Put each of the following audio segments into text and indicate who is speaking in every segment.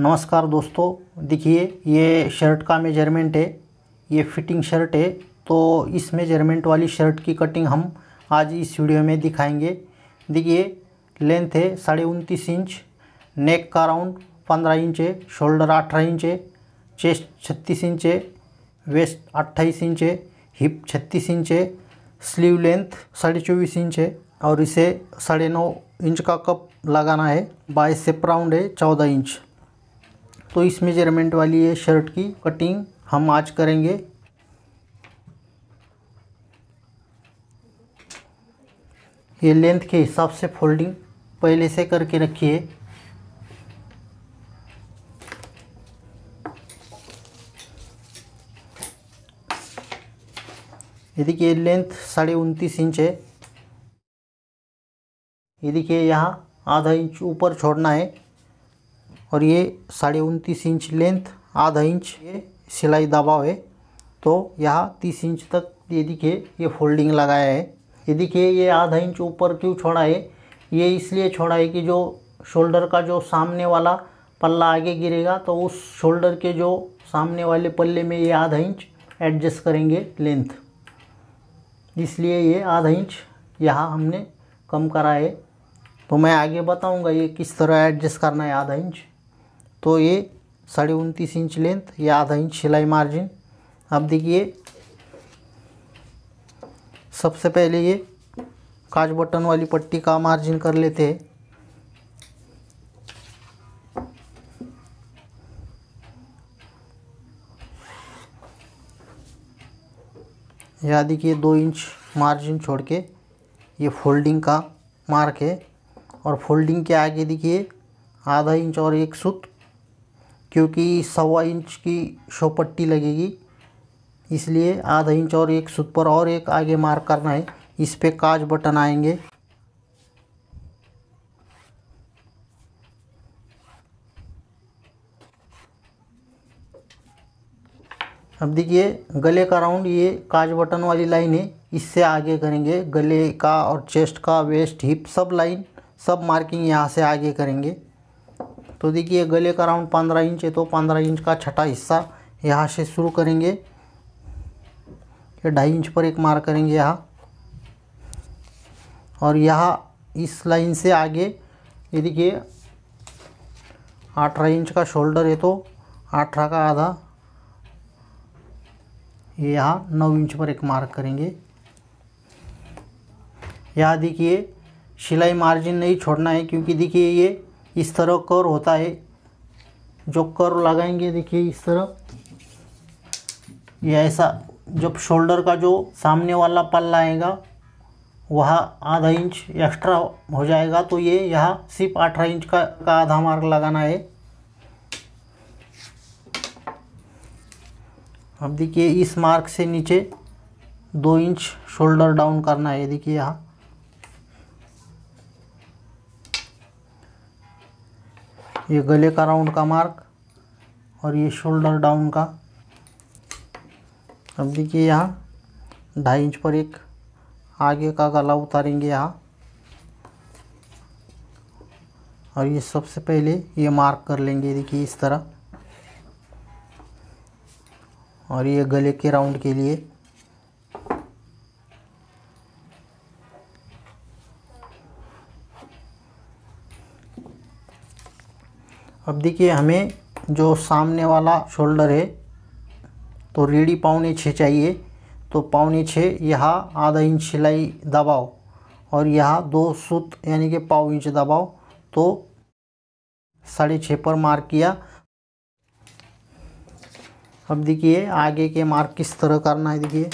Speaker 1: नमस्कार दोस्तों देखिए ये शर्ट का मेजरमेंट है ये फिटिंग शर्ट है तो इस मेजरमेंट वाली शर्ट की कटिंग हम आज इस वीडियो में दिखाएंगे देखिए लेंथ है साढ़े उनतीस इंच नेक का राउंड पंद्रह इंच है शोल्डर अठारह इंच है चेस्ट छत्तीस इंच है वेस्ट अट्ठाईस इंच है हिप छत्तीस इंच है स्लीव लेंथ साढ़े चौबीस इंच है और इसे साढ़े नौ इंच का कप लगाना है बाईस सेप राउंड है चौदह इंच तो इस मेजरमेंट वाली ये शर्ट की कटिंग हम आज करेंगे ये लेंथ के हिसाब से फोल्डिंग पहले से करके रखिए ये देखिए लेंथ साढ़े उनतीस इंच है ये देखिए यहाँ आधा इंच ऊपर छोड़ना है और ये साढ़े उनतीस इंच लेंथ आधा इंच ये सिलाई दबाव है तो यहाँ तीस इंच तक ये देखिए ये फोल्डिंग लगाया है ये देखिए ये आधा इंच ऊपर क्यों छोड़ा है ये इसलिए छोड़ा है कि जो शोल्डर का जो सामने वाला पल्ला आगे गिरेगा तो उस शोल्डर के जो सामने वाले पल्ले में ये आधा इंच एडजस्ट करेंगे लेंथ इसलिए ये आधा इंच यहाँ हमने कम करा है तो मैं आगे बताऊंगा ये किस तरह एडजस्ट करना है आधा इंच तो ये साढ़े उनतीस इंच लेंथ या आधा इंच सिलाई मार्जिन अब देखिए सबसे पहले ये काज बटन वाली पट्टी का मार्जिन कर लेते हैं या देखिए दो इंच मार्जिन छोड़ के ये फोल्डिंग का मार्क है और फोल्डिंग के आगे देखिए आधा इंच और एक सूत क्योंकि सवा इंच की शोपट्टी लगेगी इसलिए आधा इंच और एक सुत पर और एक आगे मार्क करना है इस पर काज बटन आएंगे अब देखिए गले का राउंड ये काज बटन वाली लाइन है इससे आगे करेंगे गले का और चेस्ट का वेस्ट हिप सब लाइन सब मार्किंग यहाँ से आगे करेंगे तो देखिए गले का राउंड पंद्रह इंच है तो पंद्रह इंच का छठा हिस्सा यहाँ से शुरू करेंगे ढाई इंच पर एक मार करेंगे यहाँ और यहाँ इस लाइन से आगे ये देखिए अठारह इंच का शोल्डर है तो अठारह का आधा ये यहाँ नौ इंच पर एक मार्क करेंगे यहाँ देखिए सिलाई मार्जिन नहीं छोड़ना है क्योंकि देखिए ये इस तरह कर होता है जो कर लगाएंगे देखिए इस तरह ये ऐसा जब शोल्डर का जो सामने वाला पल्ला आएगा वह आधा इंच एक्स्ट्रा हो जाएगा तो ये यहाँ सिर्फ अठारह इंच का, का आधा मार्ग लगाना है अब देखिए इस मार्क से नीचे दो इंच शोल्डर डाउन करना है देखिए यहाँ ये गले का राउंड का मार्क और ये शोल्डर डाउन का अब देखिए यहाँ ढाई इंच पर एक आगे का गला उतारेंगे यहाँ और ये सबसे पहले ये मार्क कर लेंगे देखिए इस तरह और ये गले के राउंड के लिए अब देखिए हमें जो सामने वाला शोल्डर है तो रेडी पाउने छः चाहिए तो पाउने छः यहाँ आधा इंच सिलाई दबाओ और यहाँ दो सूत यानी कि पाव इंच दबाओ तो साढ़े छः पर मार्क किया अब देखिए आगे के मार्क किस तरह करना है देखिए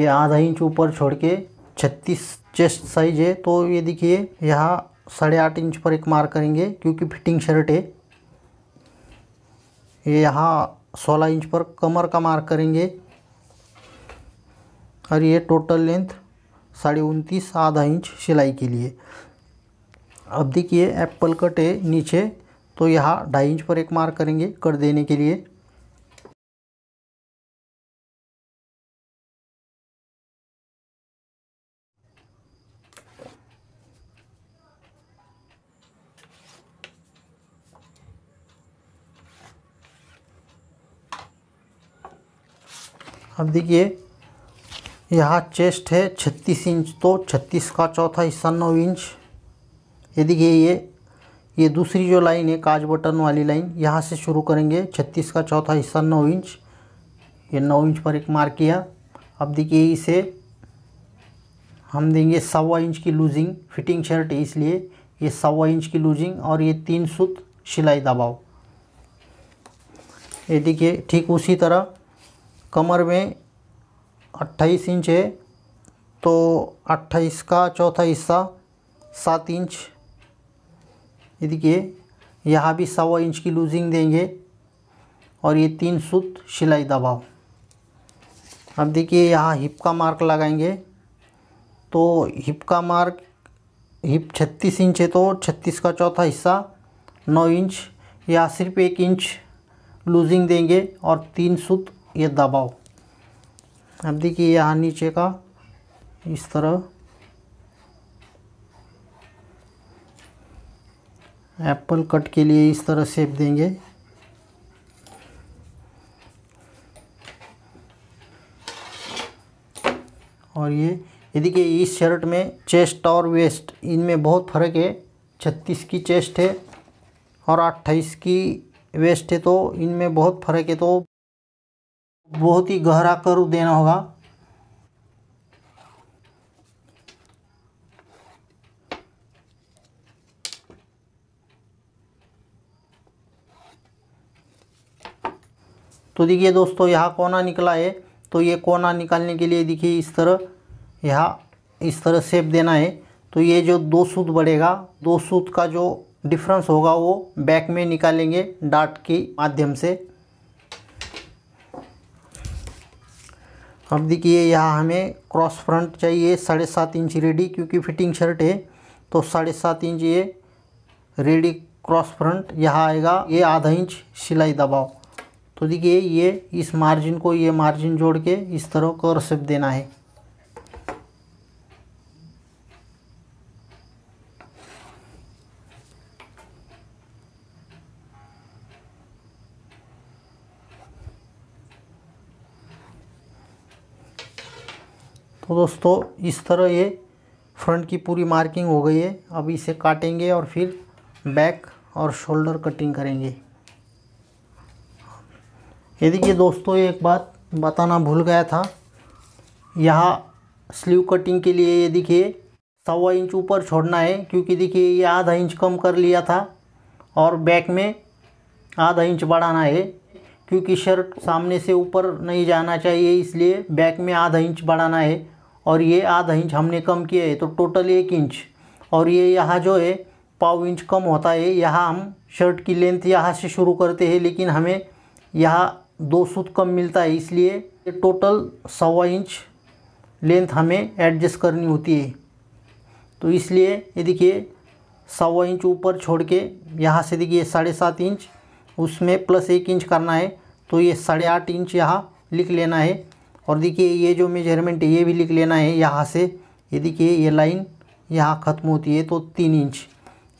Speaker 1: ये आधा इंच ऊपर छोड़ के छत्तीस चेस्ट साइज है तो ये देखिए यहाँ साढ़े आठ इंच पर एक मार्क करेंगे क्योंकि फिटिंग शर्ट है ये यहाँ सोलह इंच पर कमर का मार्क करेंगे और ये टोटल लेंथ साढ़े उनतीस आधा इंच सिलाई के लिए अब देखिए एप्पल कट है नीचे तो यहाँ ढाई इंच पर एक मार्क करेंगे कट देने के लिए अब देखिए यहाँ चेस्ट है छत्तीस इंच तो छत्तीस का चौथा हिस्सा नौ इंच ये देखिए ये ये दूसरी जो लाइन है काज बटन वाली लाइन यहाँ से शुरू करेंगे छत्तीस का चौथा हिस्सा नौ इंच ये नौ इंच पर एक मार्क किया अब देखिए इसे हम देंगे सवा इंच की लूजिंग फिटिंग शर्ट है इसलिए ये सवा इंच की लूजिंग और ये तीन सूत सिलाई दबाव ये देखिए ठीक उसी तरह कमर में 28 इंच है तो 28 का चौथा हिस्सा सात इंच ये देखिए यहाँ भी सवा इंच की लूजिंग देंगे और ये तीन सूत सिलाई दबाव अब देखिए यहाँ हिप का मार्क लगाएंगे तो हिप का मार्क हिप 36 इंच है तो 36 का चौथा हिस्सा 9 इंच या सिर्फ एक इंच लूजिंग देंगे और तीन सूत ये दबाओ अब देखिए यहाँ नीचे का इस तरह एप्पल कट के लिए इस तरह सेप देंगे और ये यदि देखिए इस शर्ट में चेस्ट और वेस्ट इनमें बहुत फ़र्क है छत्तीस की चेस्ट है और अट्ठाईस की वेस्ट है तो इनमें बहुत फ़र्क है तो बहुत ही गहरा कर देना होगा तो देखिए दोस्तों यहाँ कोना निकला है तो ये कोना निकालने के लिए देखिए इस तरह यहाँ इस तरह सेप देना है तो ये जो दो सूत बढ़ेगा दो सूत का जो डिफरेंस होगा वो बैक में निकालेंगे डाट के माध्यम से अब देखिए यहाँ हमें क्रॉस फ्रंट चाहिए साढ़े सात इंच रेडी क्योंकि फिटिंग शर्ट है तो साढ़े सात इंच ये रेडी क्रॉस फ्रंट यहाँ आएगा ये आधा इंच सिलाई दबाव तो देखिए ये इस मार्जिन को ये मार्जिन जोड़ के इस तरह कर सेप देना है दोस्तों इस तरह ये फ्रंट की पूरी मार्किंग हो गई है अब इसे काटेंगे और फिर बैक और शोल्डर कटिंग करेंगे ये देखिए दोस्तों एक बात बताना भूल गया था यहाँ स्लीव कटिंग के लिए ये देखिए सवा इंच ऊपर छोड़ना है क्योंकि देखिए ये आधा इंच कम कर लिया था और बैक में आधा इंच बढ़ाना है क्योंकि शर्ट सामने से ऊपर नहीं जाना चाहिए इसलिए बैक में आधा इंच बढ़ाना है और ये आधा इंच हमने कम किया है तो टोटल एक इंच और ये यहाँ जो है पाव इंच कम होता है यहाँ हम शर्ट की लेंथ यहाँ से शुरू करते हैं लेकिन हमें यहाँ दो सूत कम मिलता है इसलिए टोटल सवा इंच लेंथ हमें एडजस्ट करनी होती है तो इसलिए ये देखिए सवा इंच ऊपर छोड़ के यहाँ से देखिए साढ़े सात इंच उसमें प्लस एक इंच करना है तो ये साढ़े आठ इंच यहाँ लिख लेना है और देखिए ये जो मेजरमेंट ये भी लिख लेना है यहाँ से ये देखिए ये लाइन यहाँ ख़त्म होती है तो तीन इंच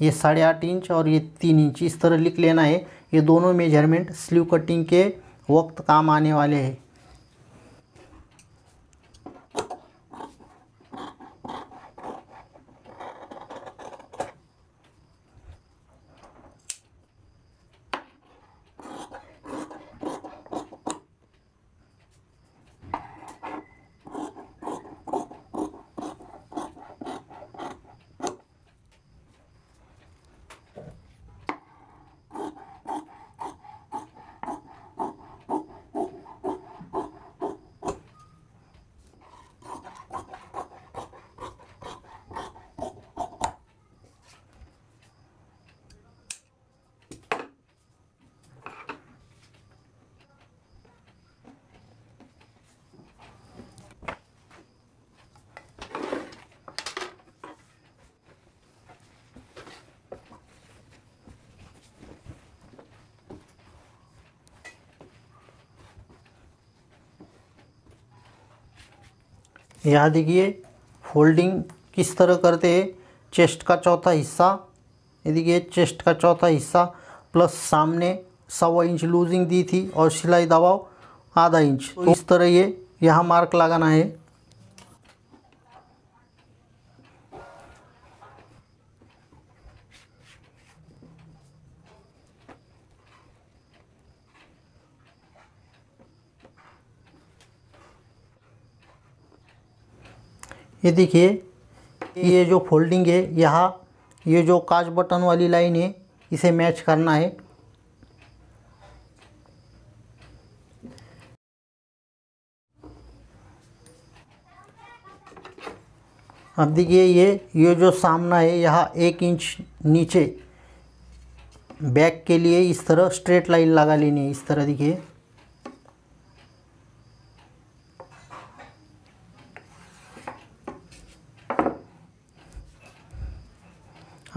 Speaker 1: ये साढ़े आठ इंच और ये तीन इंच इस तरह लिख लेना है ये दोनों मेजरमेंट स्लीव कटिंग के वक्त काम आने वाले हैं यहाँ देखिए फोल्डिंग किस तरह करते हैं चेस्ट का चौथा हिस्सा ये देखिए चेस्ट का चौथा हिस्सा प्लस सामने सवा इंच लूजिंग दी थी और सिलाई दबाव आधा इंच तो इस तरह ये यहाँ मार्क लगाना है ये देखिए ये जो फोल्डिंग है यहाँ ये जो काज बटन वाली लाइन है इसे मैच करना है अब देखिए ये ये जो सामना है यहाँ एक इंच नीचे बैक के लिए इस तरह स्ट्रेट लाइन लगा लेनी है इस तरह देखिए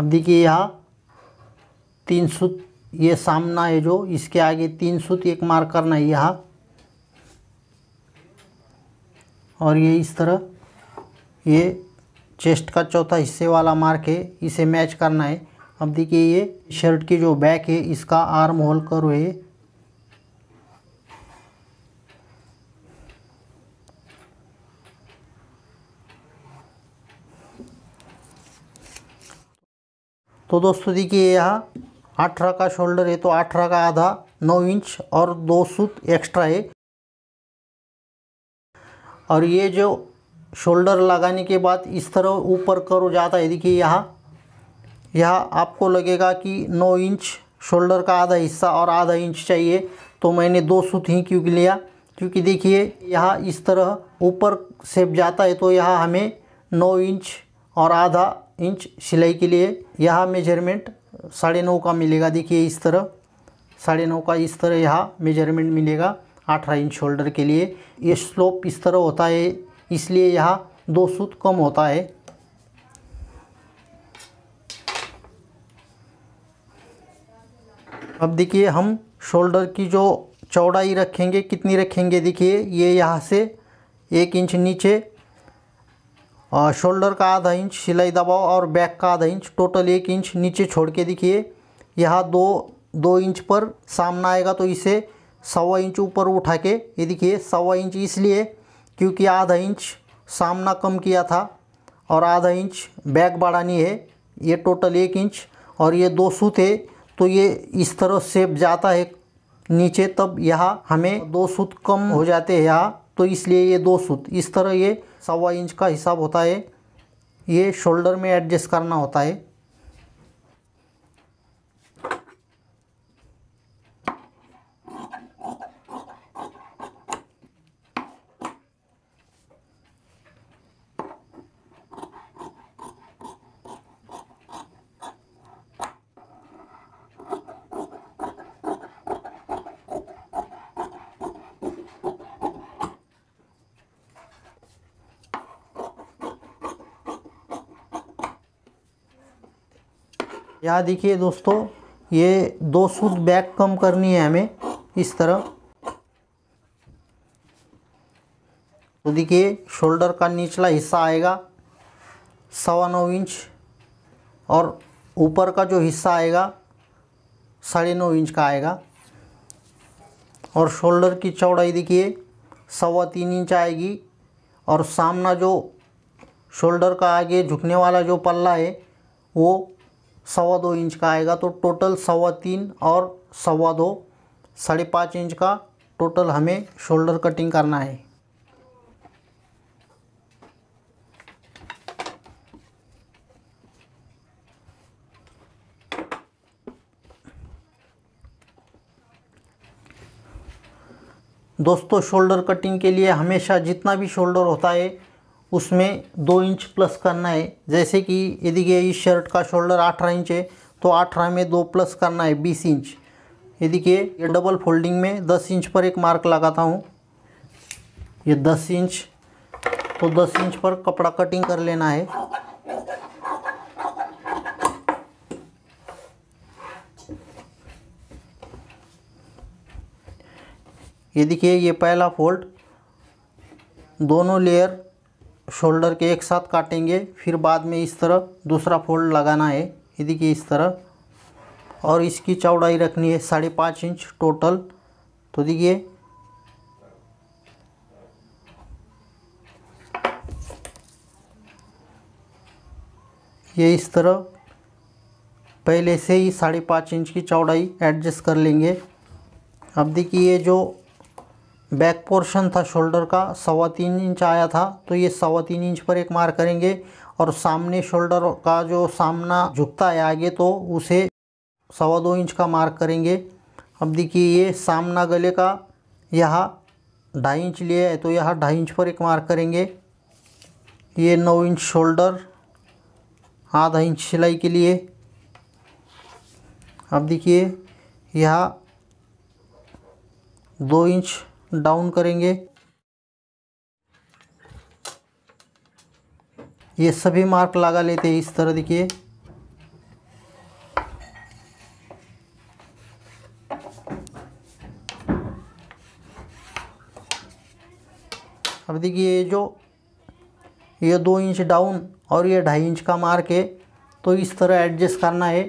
Speaker 1: अब देखिए यहाँ तीन सूत ये सामना है जो इसके आगे तीन सूत एक मार करना है यहाँ और ये इस तरह ये चेस्ट का चौथा हिस्से वाला मार्क है इसे मैच करना है अब देखिए ये शर्ट की जो बैक है इसका आर्म होल करो है तो दोस्तों देखिए यहाँ अठारह का शोल्डर है तो अठारह का आधा नौ इंच और दो सूत एक्स्ट्रा है और ये जो शोल्डर लगाने के बाद इस तरह ऊपर करो जाता है देखिए यहाँ यहाँ आपको लगेगा कि नौ इंच शोल्डर का आधा हिस्सा और आधा इंच चाहिए तो मैंने दो सूत ही क्योंकि लिया क्योंकि देखिए यहाँ इस तरह ऊपर सेप जाता है तो यहाँ हमें नौ इंच और आधा इंच सिलाई के लिए यह मेजरमेंट साढ़े नौ का मिलेगा देखिए इस तरह साढ़े नौ का इस तरह यह मेजरमेंट मिलेगा अठारह इंच शोल्डर के लिए ये स्लोप इस तरह होता है इसलिए यह दो सूत कम होता है अब देखिए हम शोल्डर की जो चौड़ाई रखेंगे कितनी रखेंगे देखिए ये यहाँ से एक इंच नीचे शोल्डर का आधा इंच सिलाई दबाओ और बैक का आधा इंच टोटल एक इंच नीचे छोड़ के दिखिए यहाँ दो दो इंच पर सामना आएगा तो इसे सवा इंच ऊपर उठा के ये देखिए सवा इंच इसलिए क्योंकि आधा इंच सामना कम किया था और आधा इंच बैक बढ़ानी है ये टोटल एक इंच और ये दो सूत है तो ये इस तरह सेप जाता है नीचे तब यहाँ हमें दो सूत कम हो जाते हैं यहाँ तो इसलिए ये दो सूत इस तरह ये सवा इंच का हिसाब होता है ये शोल्डर में एडजस्ट करना होता है यहाँ देखिए दोस्तों ये दो सूत बैक कम करनी है हमें इस तरह तो देखिए शोल्डर का निचला हिस्सा आएगा सवा नौ इंच और ऊपर का जो हिस्सा आएगा साढ़े नौ इंच का आएगा और शोल्डर की चौड़ाई देखिए सवा तीन इंच आएगी और सामना जो शोल्डर का आगे झुकने वाला जो पल्ला है वो सवा दो इंच का आएगा तो टोटल सवा तीन और सवा दो साढ़े पाँच इंच का टोटल हमें शोल्डर कटिंग करना है दोस्तों शोल्डर कटिंग के लिए हमेशा जितना भी शोल्डर होता है उसमें दो इंच प्लस करना है जैसे कि यदि ये इस शर्ट का शोल्डर अठारह इंच है तो अठारह में दो प्लस करना है बीस इंच यदि के ये डबल फोल्डिंग में दस इंच पर एक मार्क लगाता हूँ ये दस इंच तो दस इंच पर कपड़ा कटिंग कर लेना है ये देखिए ये पहला फोल्ड दोनों लेयर शोल्डर के एक साथ काटेंगे फिर बाद में इस तरह दूसरा फोल्ड लगाना है ये देखिए इस तरह और इसकी चौड़ाई रखनी है साढ़े पाँच इंच टोटल तो देखिए ये इस तरह पहले से ही साढ़े पाँच इंच की चौड़ाई एडजस्ट कर लेंगे अब देखिए ये जो बैक पोर्शन था शोल्डर का सवा तीन इंच आया था तो ये सवा तीन इंच पर एक मार करेंगे और सामने शोल्डर का जो सामना झुकता है आगे तो उसे सवा दो इंच का मार्क करेंगे अब देखिए ये सामना गले का यहाँ ढाई इंच लिया है तो यहाँ ढाई इंच पर एक मार्क करेंगे ये नौ इंच शोल्डर आधा इंच सिलाई के लिए अब देखिए यहाँ दो इंच डाउन करेंगे ये सभी मार्क लगा लेते हैं इस तरह देखिए अब देखिए ये जो ये दो इंच डाउन और ये ढाई इंच का मार्क है तो इस तरह एडजस्ट करना है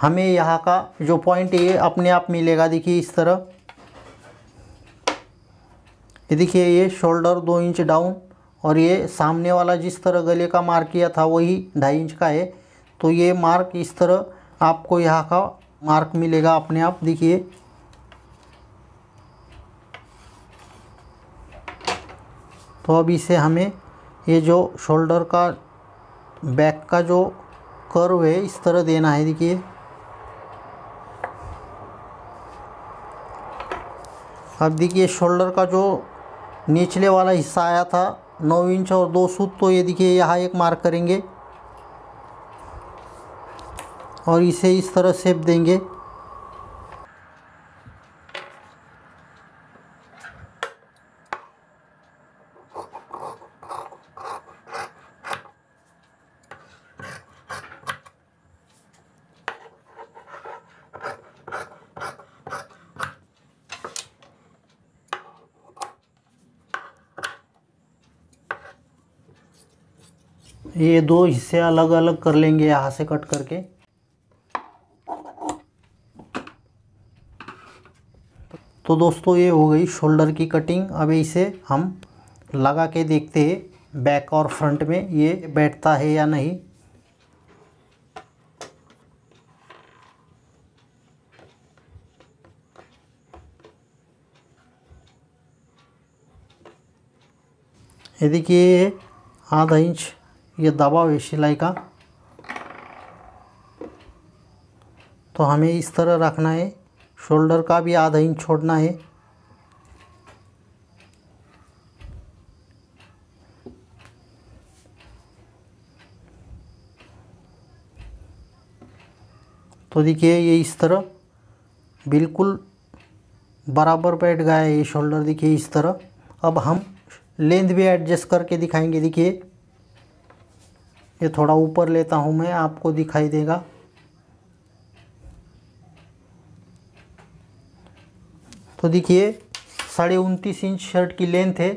Speaker 1: हमें यहाँ का जो पॉइंट है ये अपने आप मिलेगा देखिए इस तरह ये देखिए ये शोल्डर दो इंच डाउन और ये सामने वाला जिस तरह गले का मार्क किया था वही ढाई इंच का है तो ये मार्क इस तरह आपको यहाँ का मार्क मिलेगा अपने आप देखिए तो अब इसे हमें ये जो शोल्डर का बैक का जो कर्व है इस तरह देना है देखिए अब देखिए शोल्डर का जो निचले वाला हिस्सा आया था नौ इंच और दो सूत तो ये देखिए यहाँ एक मार्क करेंगे और इसे इस तरह सेप देंगे ये दो हिस्से अलग अलग कर लेंगे यहाँ से कट करके तो दोस्तों ये हो गई शोल्डर की कटिंग अब इसे हम लगा के देखते हैं बैक और फ्रंट में ये बैठता है या नहीं ये देखिए आधा इंच ये दबाव है सिलाई का तो हमें इस तरह रखना है शोल्डर का भी आधा इंच छोड़ना है तो देखिए ये इस तरह बिल्कुल बराबर बैठ गया है ये शोल्डर देखिए इस तरह अब हम लेंथ भी एडजस्ट करके दिखाएंगे देखिए ये थोड़ा ऊपर लेता हूँ मैं आपको दिखाई देगा तो देखिए साढ़े उनतीस इंच शर्ट की लेंथ है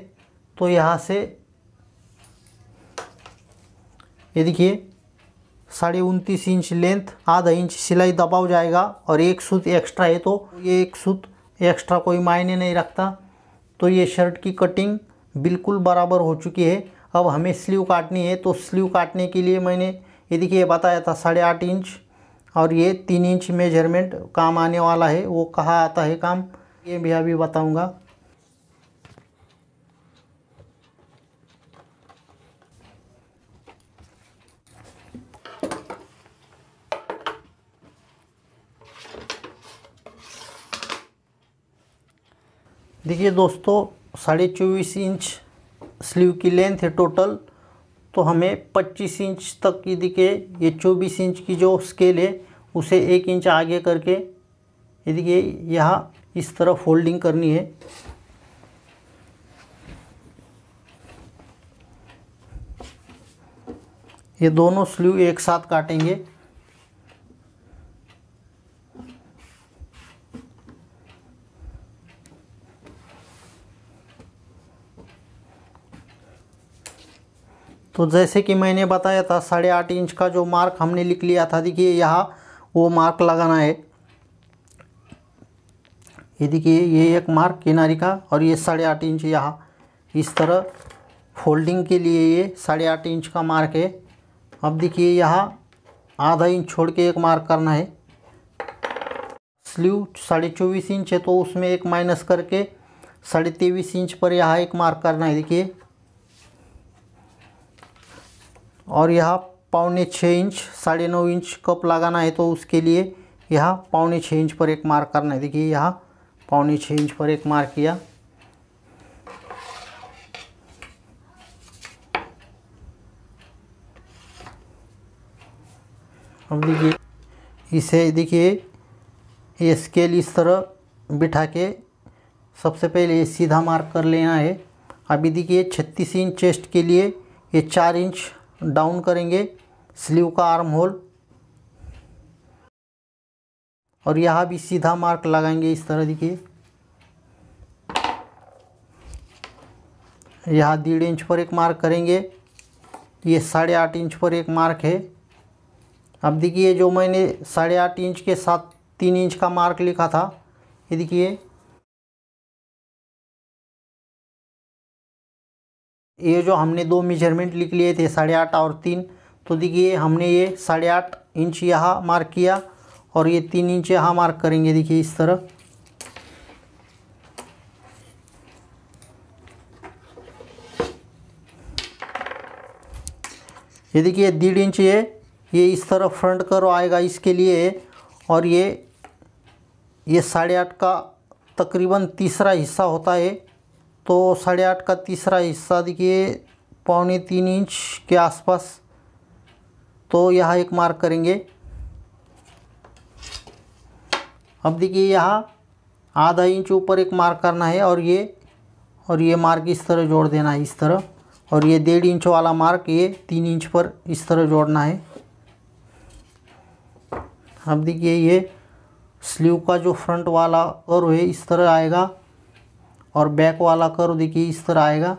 Speaker 1: तो यहाँ से ये देखिए साढ़े उनतीस इंच लेंथ आधा इंच सिलाई दबाव जाएगा और एक सूत एक्स्ट्रा है तो ये एक सूत एक्स्ट्रा कोई मायने नहीं रखता तो ये शर्ट की कटिंग बिल्कुल बराबर हो चुकी है अब हमें स्लीव काटनी है तो स्लीव काटने के लिए मैंने ये देखिए बताया था साढ़े आठ इंच और ये तीन इंच मेजरमेंट काम आने वाला है वो कहाँ आता है काम ये भी अभी बताऊँगा देखिए दोस्तों साढ़े चौबीस इंच स्लीव की लेंथ है टोटल तो हमें 25 इंच तक की दिखे ये 24 इंच की जो स्केल है उसे एक इंच आगे करके ये देखिए यहाँ इस तरह फोल्डिंग करनी है ये दोनों स्लीव एक साथ काटेंगे तो जैसे कि मैंने बताया था साढ़े आठ इंच का जो मार्क हमने लिख लिया था देखिए यहाँ वो मार्क लगाना है ये देखिए ये एक मार्क किनारे का और ये साढ़े आठ इंच यहाँ इस तरह फोल्डिंग के लिए ये साढ़े आठ इंच का मार्क है अब देखिए यहाँ आधा इंच छोड़ के एक मार्क करना है स्लीव साढ़े चौबीस इंच है तो उसमें एक माइनस करके साढ़े तेईस इंच पर यहाँ एक मार्क करना है देखिए और यहाँ पौने छः इंच साढ़े नौ इंच कप लगाना है तो उसके लिए यहाँ पौने छः इंच पर एक मार्क करना है देखिए यहाँ पौने छः इंच पर एक मार्क किया अब देखिए इसे देखिए ये स्केल इस तरह बिठा के सबसे पहले सीधा मार्क कर लेना है अभी देखिए छत्तीस इंच चेस्ट के लिए ये चार इंच डाउन करेंगे स्लीव का आर्म होल और यहाँ भी सीधा मार्क लगाएंगे इस तरह देखिए यहाँ डेढ़ इंच पर एक मार्क करेंगे ये साढ़े आठ इंच पर एक मार्क है अब देखिए जो मैंने साढ़े आठ इंच के साथ तीन इंच का मार्क लिखा था ये देखिए ये जो हमने दो मेजरमेंट लिख लिए थे साढ़े आठ और तीन तो देखिए हमने ये साढ़े आठ इंच यहाँ मार्क किया और ये तीन इंच यहाँ मार्क करेंगे देखिए इस तरह ये देखिए डेढ़ इंच ये ये इस तरह फ्रंट करो आएगा इसके लिए और ये ये साढ़े आठ का तकरीबन तीसरा हिस्सा होता है तो साढ़े आठ का तीसरा हिस्सा देखिए पौने तीन इंच के आसपास तो यहाँ एक मार्क करेंगे अब देखिए यहाँ आधा इंच ऊपर एक मार्क करना है और ये और ये मार्क इस तरह जोड़ देना है इस तरह और ये डेढ़ इंच वाला मार्क ये तीन इंच पर इस तरह जोड़ना है अब देखिए ये स्लीव का जो फ्रंट वाला और है इस तरह आएगा और बैक वाला करो देखिए इस तरह आएगा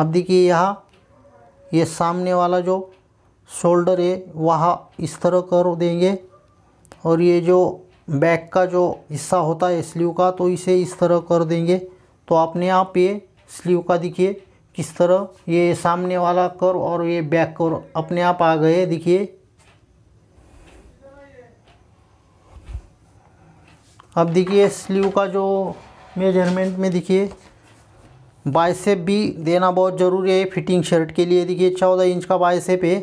Speaker 1: अब देखिए यहाँ ये सामने वाला जो शोल्डर है वहाँ इस तरह कर देंगे और ये जो बैक का जो हिस्सा होता है स्लीव का तो इसे इस तरह कर देंगे तो अपने आप ये स्लीव का देखिए किस तरह ये सामने वाला कर और ये बैक कर अपने आप आ गए देखिए अब देखिए स्लीव का जो मेजरमेंट में देखिए बाइसेप भी देना बहुत ज़रूरी है फिटिंग शर्ट के लिए देखिए चौदह इंच का बाइसेप है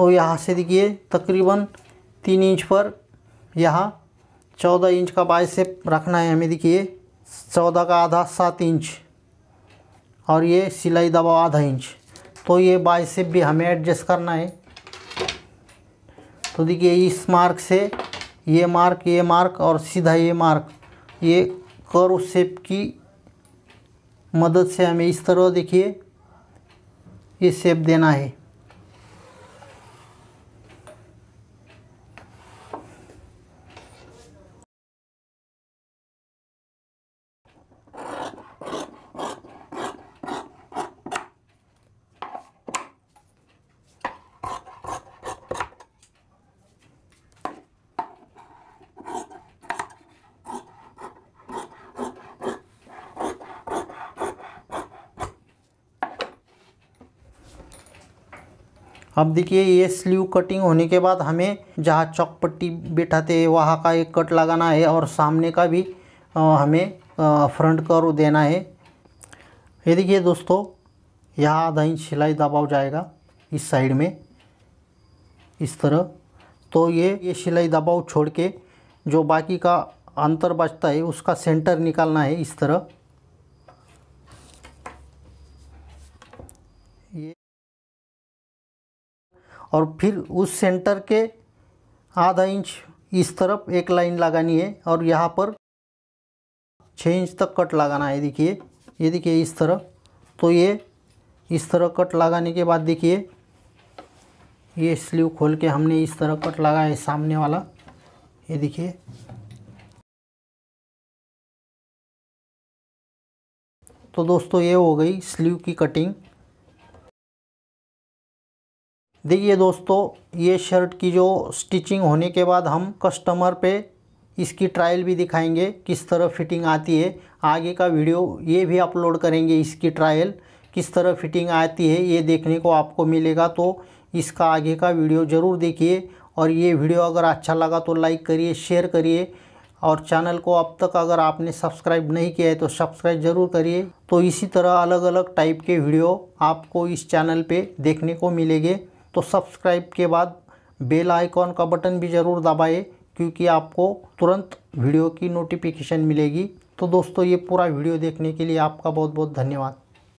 Speaker 1: और यहाँ से देखिए तकरीबन तीन इंच पर यहाँ चौदह इंच का बाइसेप रखना है हमें देखिए चौदह का आधा सात इंच और ये सिलाई दबाव आधा इंच तो ये बाइसेप भी हमें एडजस्ट करना है तो देखिए इस मार्क से ये मार्क ये मार्क और सीधा ये मार्क ये कर्व शेप की मदद से हमें इस तरह देखिए ये शेप देना है अब देखिए ये स्लीव कटिंग होने के बाद हमें जहाँ चौक पट्टी बैठाते हैं वहाँ का एक कट लगाना है और सामने का भी हमें फ्रंट कर देना है ये देखिए दोस्तों यहाँ आधा इंच सिलाई दबाव जाएगा इस साइड में इस तरह तो ये ये सिलाई दबाव छोड़ के जो बाकी का अंतर बचता है उसका सेंटर निकालना है इस तरह और फिर उस सेंटर के आधा इंच इस तरफ एक लाइन लगानी है और यहाँ पर छः इंच तक कट लगाना है देखिए ये देखिए इस तरह तो ये इस तरह कट लगाने के बाद देखिए ये स्लीव खोल के हमने इस तरह कट लगाया है सामने वाला ये देखिए तो दोस्तों ये हो गई स्लीव की कटिंग देखिए दोस्तों ये शर्ट की जो स्टिचिंग होने के बाद हम कस्टमर पे इसकी ट्रायल भी दिखाएंगे किस तरह फिटिंग आती है आगे का वीडियो ये भी अपलोड करेंगे इसकी ट्रायल किस तरह फिटिंग आती है ये देखने को आपको मिलेगा तो इसका आगे का वीडियो ज़रूर देखिए और ये वीडियो अगर अच्छा लगा तो लाइक करिए शेयर करिए और चैनल को अब तक अगर आपने सब्सक्राइब नहीं किया है तो सब्सक्राइब ज़रूर करिए तो इसी तरह अलग अलग टाइप के वीडियो आपको इस चैनल पे देखने को मिलेंगे तो सब्सक्राइब के बाद बेल आइकॉन का बटन भी ज़रूर दबाएं क्योंकि आपको तुरंत वीडियो की नोटिफिकेशन मिलेगी तो दोस्तों ये पूरा वीडियो देखने के लिए आपका बहुत बहुत धन्यवाद